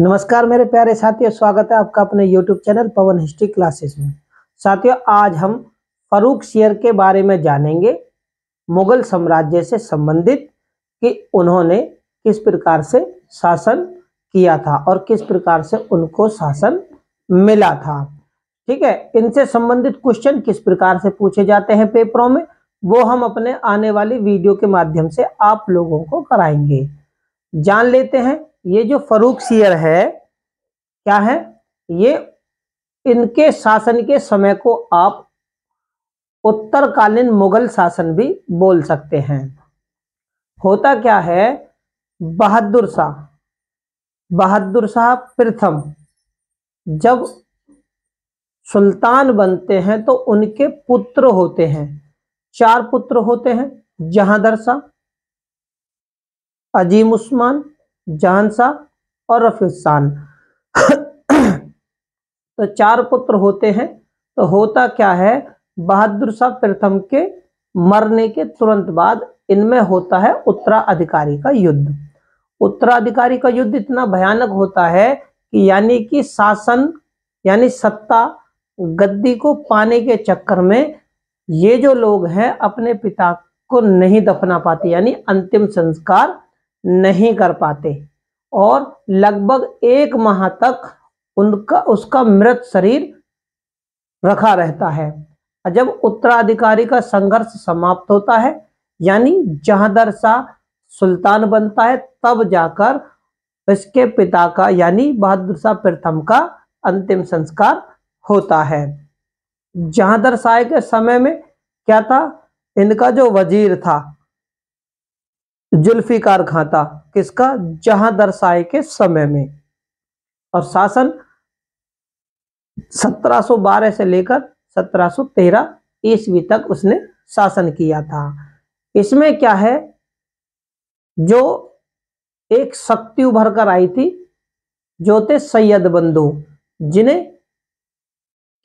नमस्कार मेरे प्यारे साथियों स्वागत है आपका अपने YouTube channel Pawan history classes में साथियों आज हम फरूक शेयर के बारे में जानेंगे मुगल साम्राज्य से संबंधित कि उन्होंने किस प्रकार से शासन किया था और किस प्रकार से उनको शासन मिला था ठीक है इनसे संबंधित क्वेश्चन किस प्रकार से पूछे जाते हैं पेपरों में वो हम अपने आने वाली वीडियो के माध्यम से आप लोगों को कराएंगे जान लेते हैं ये जो फरूक सियर है क्या है ये इनके शासन के समय को आप उत्तरकालीन मुगल शासन भी बोल सकते हैं होता क्या है बहादुर शाह बहादुर शाह प्रथम जब सुल्तान बनते हैं तो उनके पुत्र होते हैं चार पुत्र होते हैं जहादर शाह अजीम उस्मान जहान शाह और रफीसान तो चार पुत्र होते हैं तो होता क्या है बहादुर शाह प्रथम के मरने के तुरंत बाद इनमें होता है उत्तराधिकारी का युद्ध उत्तराधिकारी का युद्ध इतना भयानक होता है कि यानी कि शासन यानी सत्ता गद्दी को पाने के चक्कर में ये जो लोग हैं अपने पिता को नहीं दफना पाते यानी अंतिम संस्कार नहीं कर पाते और लगभग एक माह तक उनका उसका मृत शरीर रखा रहता है जब उत्तराधिकारी का संघर्ष समाप्त होता है यानी जहादर शाह सुल्तान बनता है तब जाकर इसके पिता का यानी बहादुर शाह प्रथम का अंतिम संस्कार होता है जहादर शाह के समय में क्या था इनका जो वजीर था जुल्फिकार खाता किसका जहां दर्शाए के समय में और शासन 1712 से लेकर 1713 ईस्वी तक उसने शासन किया था इसमें क्या है जो एक शक्ति उभर कर आई थी जो थे सैयद बंधु जिन्हें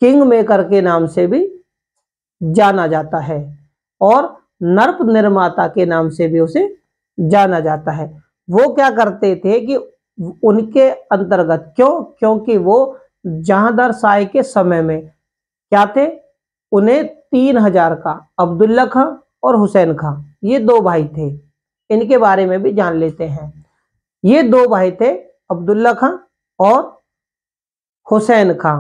किंग मेकर के नाम से भी जाना जाता है और नर्प निर्माता के नाम से भी उसे जाना जाता है वो क्या करते थे कि उनके अंतर्गत क्यों क्योंकि वो जहादार साय के समय में क्या थे उन्हें तीन हजार का अब्दुल्ला खां और हुसैन खां ये दो भाई थे इनके बारे में भी जान लेते हैं ये दो भाई थे अब्दुल्ला खां और हुसैन खां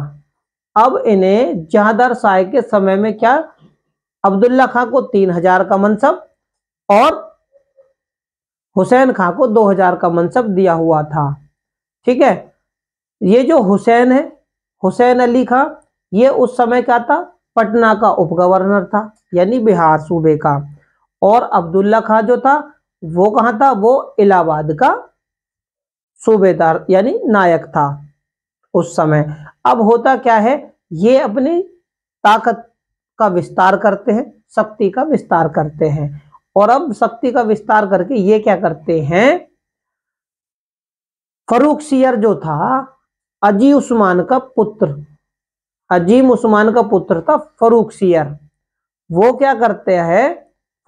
अब इन्हें जहादार साय के समय में क्या अब्दुल्ला खां को तीन हजार का मनसब और हुसैन खां को 2000 का मनसब दिया हुआ था ठीक है ये जो हुसैन है हुसैन अली खां ये उस समय का था पटना का उप गवर्नर था यानी बिहार सूबे का और अब्दुल्ला खां जो था वो कहाँ था वो इलाहाबाद का सूबेदार यानी नायक था उस समय अब होता क्या है ये अपनी ताकत का विस्तार करते हैं शक्ति का विस्तार करते हैं और अब शक्ति का विस्तार करके ये क्या करते हैं फरूख सियर जो था अजी उस्मान का पुत्र अजीम उस्मान का पुत्र था फरूख सियर वो क्या करते हैं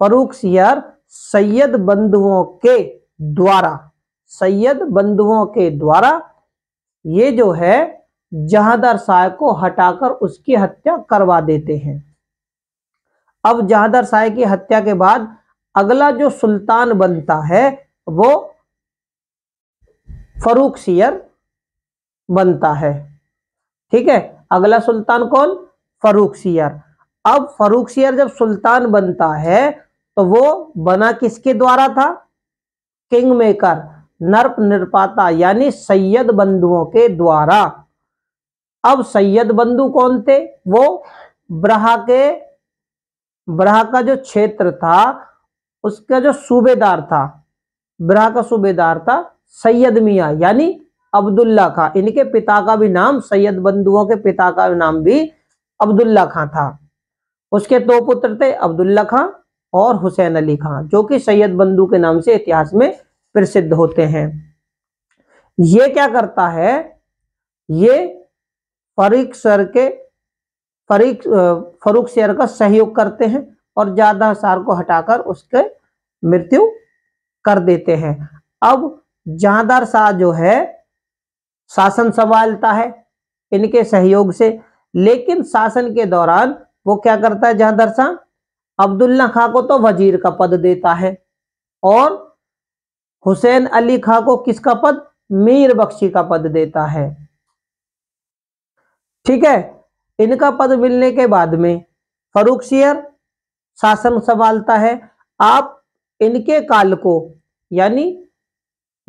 फरूख सियर सैयद बंधुओं के द्वारा सैयद बंधुओं के द्वारा ये जो है जहादार साय को हटाकर उसकी हत्या करवा देते हैं अब जहादार साय की हत्या के बाद अगला जो सुल्तान बनता है वो फरूक सियर बनता है ठीक है अगला सुल्तान कौन फरूक सियर अब फरूक सियर जब सुल्तान बनता है तो वो बना किसके द्वारा था किंग मेकर नर्प निरपाता यानी सैयद बंधुओं के द्वारा अब सैयद बंधु कौन थे वो ब्रहा के ब्रहा का जो क्षेत्र था उसका जो सूबेदार था ब्राह का सूबेदार था सैयद मियाँ यानी अब्दुल्ला खां इनके पिता का भी नाम सैयद बंधुओं के पिता का नाम भी अब्दुल्ला खां था उसके दो पुत्र थे अब्दुल्ला खां और हुसैन अली खां जो कि सैयद बंधु के नाम से इतिहास में प्रसिद्ध होते हैं ये क्या करता है ये फरीक सर के फरीक फरूख शेर का सहयोग करते हैं और ज्यादा सार को हटाकर उसके मृत्यु कर देते हैं अब जहादार शाह जो है शासन संभालता है इनके सहयोग से लेकिन शासन के दौरान वो क्या करता है जहादार शाह अब्दुल्ला खां को तो वजीर का पद देता है और हुसैन अली खां को किसका पद मीर बख्शी का पद देता है ठीक है इनका पद मिलने के बाद में फरूख शेयर शासन संभालता है आप इनके काल को यानी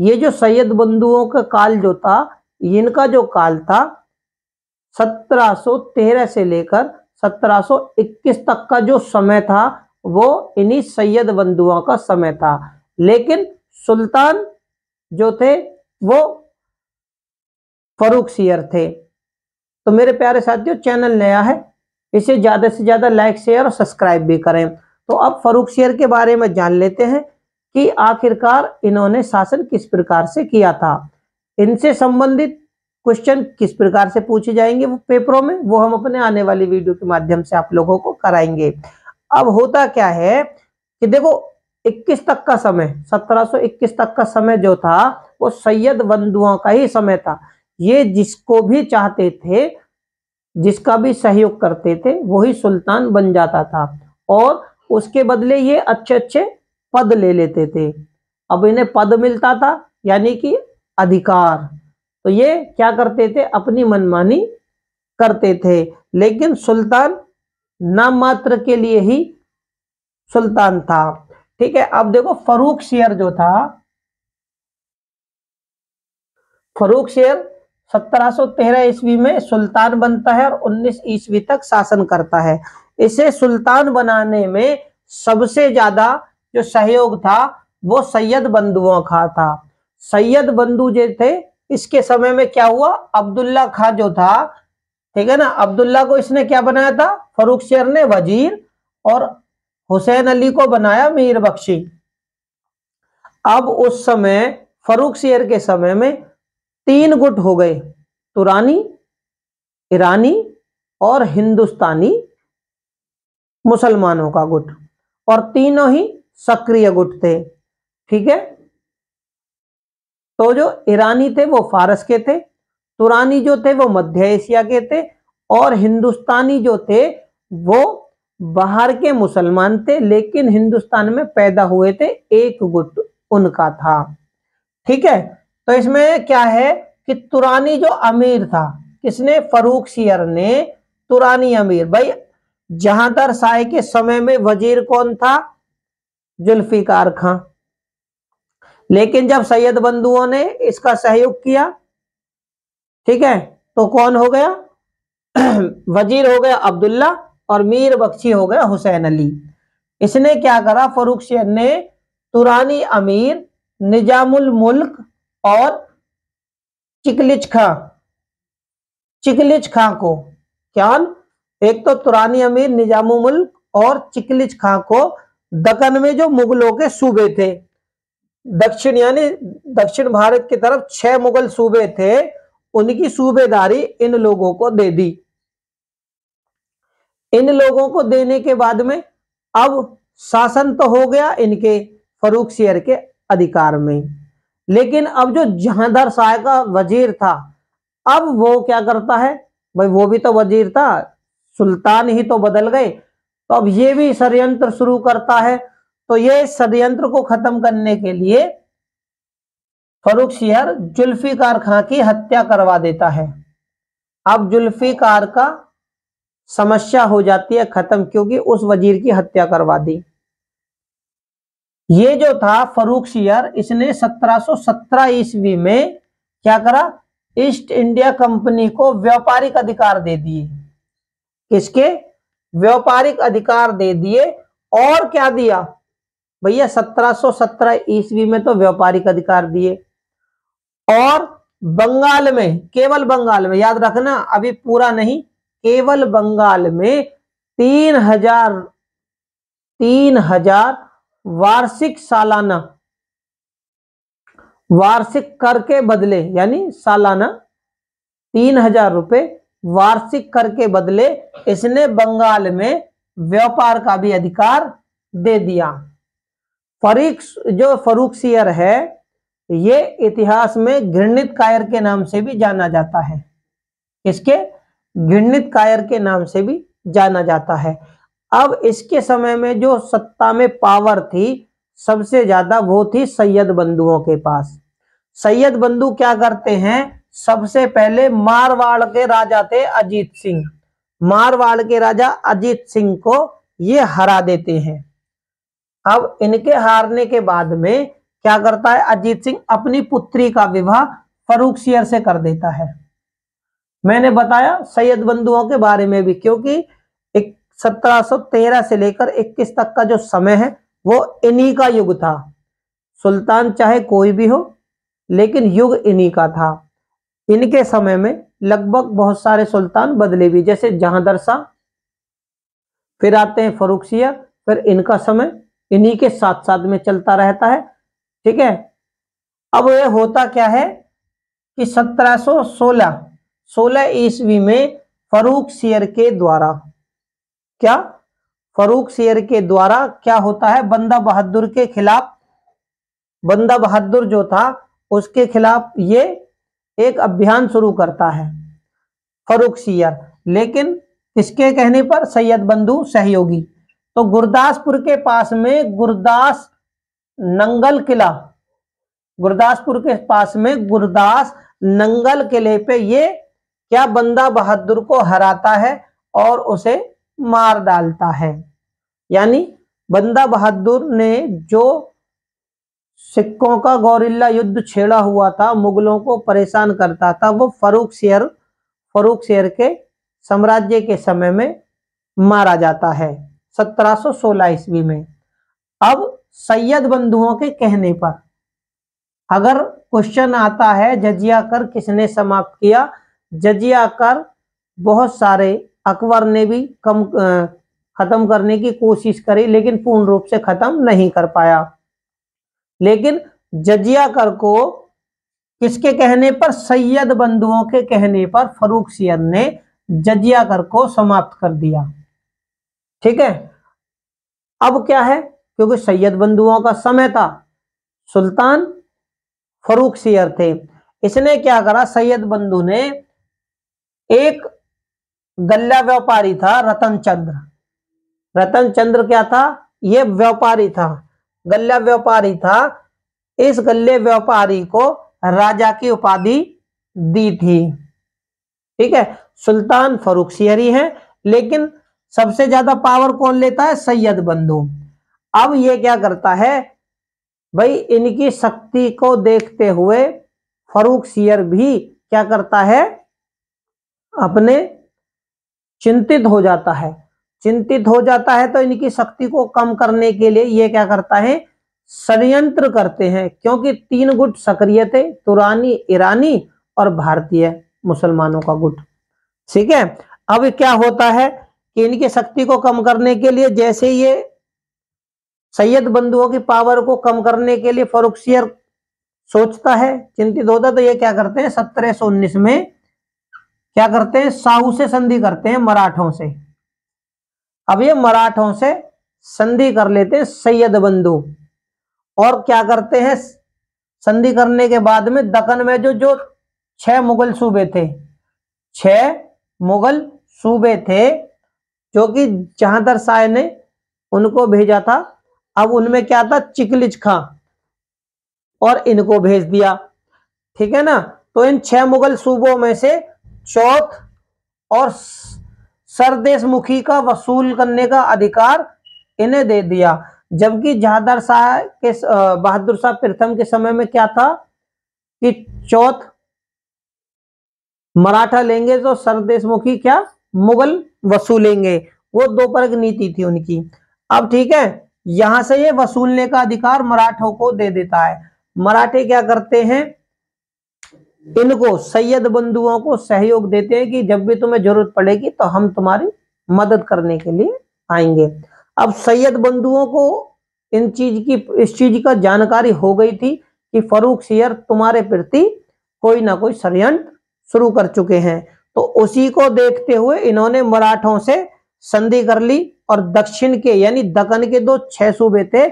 ये जो सैयद बंधुओं का काल जो था इनका जो काल था 1713 से लेकर 1721 तक का जो समय था वो इन्हीं सैयद बंधुओं का समय था लेकिन सुल्तान जो थे वो फरूख सियर थे तो मेरे प्यारे साथियों चैनल नया है इसे ज़्यादा से ज़्यादा लाइक शेयर और सब्सक्राइब भी करें तो अब फरूख शेयर के बारे में जान लेते हैं कि आखिरकार इन्होंने शासन किस प्रकार से किया था इनसे संबंधित क्वेश्चन किस प्रकार से पूछे जाएंगे वो पेपरों में वो हम अपने आने वाली वीडियो के माध्यम से आप लोगों को कराएंगे अब होता क्या है कि देखो 21 तक का समय 1721 तक का समय जो था वो सैयद बंधुओं का ही समय था ये जिसको भी चाहते थे जिसका भी सहयोग करते थे वही सुल्तान बन जाता था और उसके बदले ये अच्छे अच्छे पद ले लेते थे अब इन्हें पद मिलता था यानी कि अधिकार तो ये क्या करते थे अपनी मनमानी करते थे लेकिन सुल्तान नाम मात्र के लिए ही सुल्तान था ठीक है अब देखो फरूक शेयर जो था फरूक शेयर 1713 ईस्वी में सुल्तान बनता है और 19 ईस्वी तक शासन करता है इसे सुल्तान बनाने में सबसे ज्यादा जो सहयोग था वो सैयद बंधुओं का था सैयद बंधु जो थे इसके समय में क्या हुआ अब्दुल्ला खान जो था ठीक है ना अब्दुल्ला को इसने क्या बनाया था फरूख शेर ने वजीर और हुसैन अली को बनाया मीर बख्शी अब उस समय फरूख शेर के समय में तीन गुट हो गए तुरानी ईरानी और हिंदुस्तानी मुसलमानों का गुट और तीनों ही सक्रिय गुट थे ठीक है तो जो ईरानी थे वो फारस के थे तुरानी जो थे वो मध्य एशिया के थे और हिंदुस्तानी जो थे वो बाहर के मुसलमान थे लेकिन हिंदुस्तान में पैदा हुए थे एक गुट उनका था ठीक है तो इसमें क्या है कि तुरानी जो अमीर था किसने फरूक सियर ने तुरानी अमीर भाई तर साय के समय में वजीर कौन था जुल्फिकार खां लेकिन जब सैयद बंधुओं ने इसका सहयोग किया ठीक है तो कौन हो गया वजीर हो गया अब्दुल्ला और मीर बख्शी हो गया हुसैन अली इसने क्या करा फरूख शेर ने तुरानी अमीर निजामुल मुल्क और चिकलिच खां चिकलिच खां को क्या एक तो तुरानी अमीर निजामुल मुल्क और चिकलिच खां को दकन में जो मुगलों के सूबे थे दक्षिण यानी दक्षिण भारत की तरफ छह मुगल सूबे थे उनकी सूबेदारी इन लोगों को दे दी इन लोगों को देने के बाद में अब शासन तो हो गया इनके फरूख शेयर के अधिकार में लेकिन अब जो जहांदार शाह का वजीर था अब वो क्या करता है भाई वो भी तो वजीर था सुल्तान ही तो बदल गए तो अब ये भी षडयंत्र शुरू करता है तो ये षडयंत्र को खत्म करने के लिए फरूख शिहर जुल्फीकार खां की हत्या करवा देता है अब जुल्फीकार का समस्या हो जाती है खत्म क्योंकि उस वजीर की हत्या करवा दी ये जो था फरूख शियर इसने 1717 ईस्वी में क्या करा ईस्ट इंडिया कंपनी को व्यापारिक अधिकार दे दिए किसके व्यापारिक अधिकार दे दिए और क्या दिया भैया 1717 ईस्वी में तो व्यापारिक अधिकार दिए और बंगाल में केवल बंगाल में याद रखना अभी पूरा नहीं केवल बंगाल में तीन हजार तीन हजार वार्षिक सालाना वार्षिक कर के बदले यानी सालाना तीन हजार रुपये वार्षिक कर के बदले इसने बंगाल में व्यापार का भी अधिकार दे दिया फरीक जो फरूक सियर है ये इतिहास में घृणित कायर के नाम से भी जाना जाता है इसके घृणित कायर के नाम से भी जाना जाता है अब इसके समय में जो सत्ता में पावर थी सबसे ज्यादा वो थी सैयद बंधुओं के पास सैयद बंधु क्या करते हैं सबसे पहले मारवाड़ के राजा थे अजीत सिंह मारवाड़ के राजा अजीत सिंह को ये हरा देते हैं अब इनके हारने के बाद में क्या करता है अजीत सिंह अपनी पुत्री का विवाह फरूख सियर से कर देता है मैंने बताया सैयद बंधुओं के बारे में भी क्योंकि 1713 से लेकर 21 तक का जो समय है वो इन्हीं का युग था सुल्तान चाहे कोई भी हो लेकिन युग इन्हीं का था इनके समय में लगभग बहुत सारे सुल्तान बदले भी जैसे जहादर शाह फिर आते हैं फरूखसिया फिर इनका समय इन्हीं के साथ साथ में चलता रहता है ठीक है अब ये होता क्या है कि 1716 16 ईस्वी में फरूख सियर के द्वारा क्या फरूक शेर के द्वारा क्या होता है बंदा बहादुर के खिलाफ बंदा बहादुर जो था उसके खिलाफ ये एक अभियान शुरू करता है फरूक शेर लेकिन किसके कहने पर सैयद बंधु सहयोगी तो गुरदासपुर के पास में गुरदास नंगल किला गुरदासपुर के पास में गुरदास नंगल किले पे ये क्या बंदा बहादुर को हराता है और उसे मार डालता है यानी बंदा बहादुर ने जो सिक्कों का गौरिल्ला युद्ध छेड़ा हुआ था मुगलों को परेशान करता था वो फरूख शेर फरूख शेर के साम्राज्य के समय में मारा जाता है 1716 ईस्वी में अब सैयद बंधुओं के कहने पर अगर क्वेश्चन आता है जजिया कर किसने समाप्त किया जजिया कर बहुत सारे अकबर ने भी कम खत्म करने की कोशिश करी लेकिन पूर्ण रूप से खत्म नहीं कर पाया लेकिन जजिया कर को किसके कहने पर सैयद बंधुओं के कहने पर फरूख सियर ने जजिया कर को समाप्त कर दिया ठीक है अब क्या है क्योंकि सैयद बंधुओं का समय था सुल्तान फरूख सियर थे इसने क्या करा सैयद बंधु ने एक गल्ला व्यापारी था रतन चंद्र रतन चंद्र क्या था ये व्यापारी था गल्ला व्यापारी था इस गल्ले व्यापारी को राजा की उपाधि दी थी ठीक है सुल्तान फरूख सियरी है लेकिन सबसे ज्यादा पावर कौन लेता है सैयद बंधु अब ये क्या करता है भाई इनकी शक्ति को देखते हुए फरूख सियर भी क्या करता है अपने चिंतित हो जाता है चिंतित हो जाता है तो इनकी शक्ति को कम करने के लिए ये क्या करता है षडयंत्र करते हैं क्योंकि तीन गुट सक्रिय थे तुरानी ईरानी और भारतीय मुसलमानों का गुट ठीक है अब क्या होता है कि इनकी शक्ति को कम करने के लिए जैसे ये सैयद बंधुओं की पावर को कम करने के लिए फरुखसियर सोचता है चिंतित होता तो ये क्या करते हैं सत्रह में क्या करते हैं साहू से संधि करते हैं मराठों से अब ये मराठों से संधि कर लेते हैं सैयद बंधु और क्या करते हैं संधि करने के बाद में दक्कन में जो जो छह मुगल सूबे थे छह मुगल सूबे थे जो कि जहादर शाह ने उनको भेजा था अब उनमें क्या था चिकलिज खां और इनको भेज दिया ठीक है ना तो इन छह मुगल सूबों में से चौथ और सरदेशमुखी का वसूल करने का अधिकार इन्हें दे दिया जबकि जहादर शाह के बहादुर शाह प्रथम के समय में क्या था कि चौथ मराठा लेंगे तो सरदेशमुखी क्या मुगल वसूलेंगे वो दो परग नीति थी उनकी अब ठीक है यहां से ये वसूलने का अधिकार मराठों को दे देता है मराठे क्या करते हैं इनको सैयद बंधुओं को सहयोग देते हैं कि जब भी तुम्हें जरूरत पड़ेगी तो हम तुम्हारी मदद करने के लिए आएंगे अब सैयद बंधुओं को इन चीज की इस चीज का जानकारी हो गई थी कि फरूख सियर तुम्हारे प्रति कोई ना कोई षडयंत्र शुरू कर चुके हैं तो उसी को देखते हुए इन्होंने मराठों से संधि कर ली और दक्षिण के यानी दक्कन के दो छह सूबे थे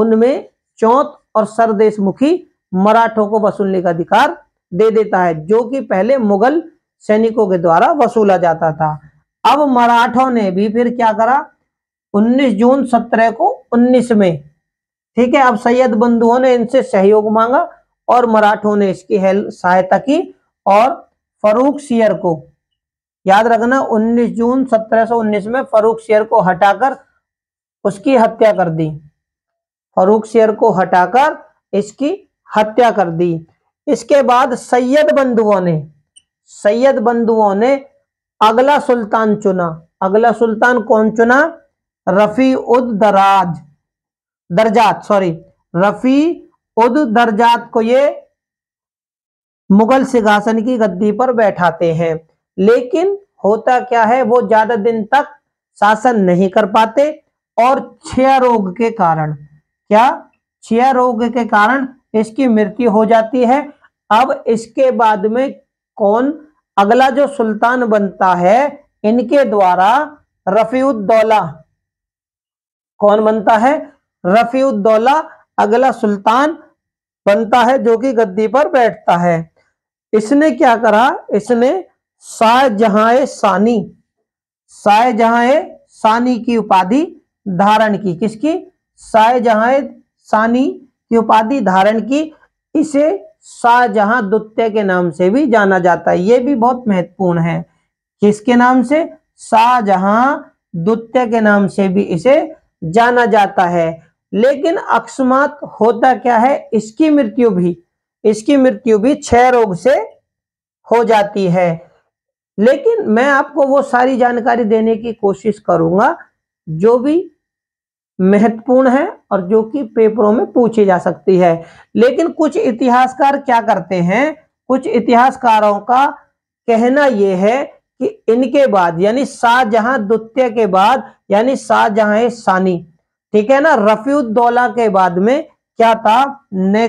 उनमें चौथ और सरदेशमुखी मराठों को वसूलने का अधिकार दे देता है जो कि पहले मुगल सैनिकों के द्वारा वसूला जाता था अब मराठों ने भी फिर क्या करा 19 जून 17 को 19 में ठीक है अब सैयद बंधुओं ने इनसे सहयोग मांगा और मराठों ने इसकी हेल्प सहायता की और फरूक शियर को याद रखना 19 जून 1719 में फरूक शेयर को हटाकर उसकी हत्या कर दी फरूक शेयर को हटाकर इसकी हत्या कर दी इसके बाद सैयद बंधुओं ने सैयद बंधुओं ने अगला सुल्तान चुना अगला सुल्तान कौन चुना रफ़ी उद दराज दर्जात सॉरी रफ़ी उद दर्जात को ये मुगल सिंहासन की गद्दी पर बैठाते हैं लेकिन होता क्या है वो ज्यादा दिन तक शासन नहीं कर पाते और क्षय रोग के कारण क्या क्षय रोग के कारण इसकी मृत्यु हो जाती है अब इसके बाद में कौन अगला जो सुल्तान बनता है इनके द्वारा रफीउद्दौला कौन बनता है रफीउद्दौला अगला सुल्तान बनता है जो कि गद्दी पर बैठता है इसने क्या करा इसने शाहजहां सानी शाहजहां सानी की उपाधि धारण की किसकी शाहजहां सानी की उपाधि धारण की इसे शाहजहां द्वितीय के नाम से भी जाना जाता है ये भी बहुत महत्वपूर्ण है किसके नाम से शाहजहां द्वितीय के नाम से भी इसे जाना जाता है लेकिन अकस्मात होता क्या है इसकी मृत्यु भी इसकी मृत्यु भी क्षय रोग से हो जाती है लेकिन मैं आपको वो सारी जानकारी देने की कोशिश करूंगा जो भी महत्वपूर्ण है और जो कि पेपरों में पूछी जा सकती है लेकिन कुछ इतिहासकार क्या करते हैं कुछ इतिहासकारों का कहना यह है कि इनके बाद यानी शाहजहां द्वितीय के बाद यानी शाहजहां सानी ठीक है ना रफीउद्दौला के बाद में क्या था ने,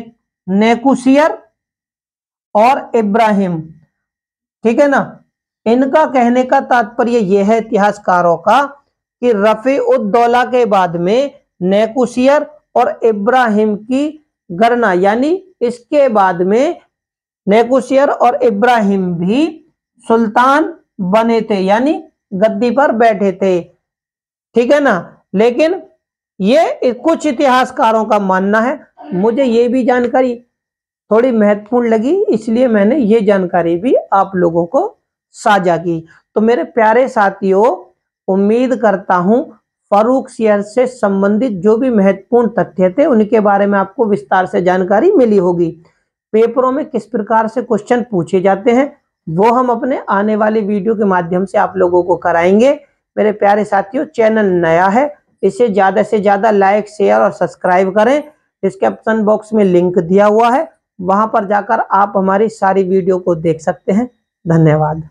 नेकुशियर और इब्राहिम ठीक है ना इनका कहने का तात्पर्य यह है इतिहासकारों का कि रफ़ी उद्दौला के बाद में नेकुशियर और इब्राहिम की गणना यानी इसके बाद में नेकुशियर और इब्राहिम भी सुल्तान बने थे यानी गद्दी पर बैठे थे ठीक है ना लेकिन ये कुछ इतिहासकारों का मानना है मुझे ये भी जानकारी थोड़ी महत्वपूर्ण लगी इसलिए मैंने ये जानकारी भी आप लोगों को साझा की तो मेरे प्यारे साथियों उम्मीद करता हूं फारूक शेयर से संबंधित जो भी महत्वपूर्ण तथ्य थे उनके बारे में आपको विस्तार से जानकारी मिली होगी पेपरों में किस प्रकार से क्वेश्चन पूछे जाते हैं वो हम अपने आने वाले वीडियो के माध्यम से आप लोगों को कराएंगे मेरे प्यारे साथियों चैनल नया है इसे ज़्यादा से ज़्यादा लाइक शेयर और सब्सक्राइब करें डिस्क्रिप्शन बॉक्स में लिंक दिया हुआ है वहां पर जाकर आप हमारी सारी वीडियो को देख सकते हैं धन्यवाद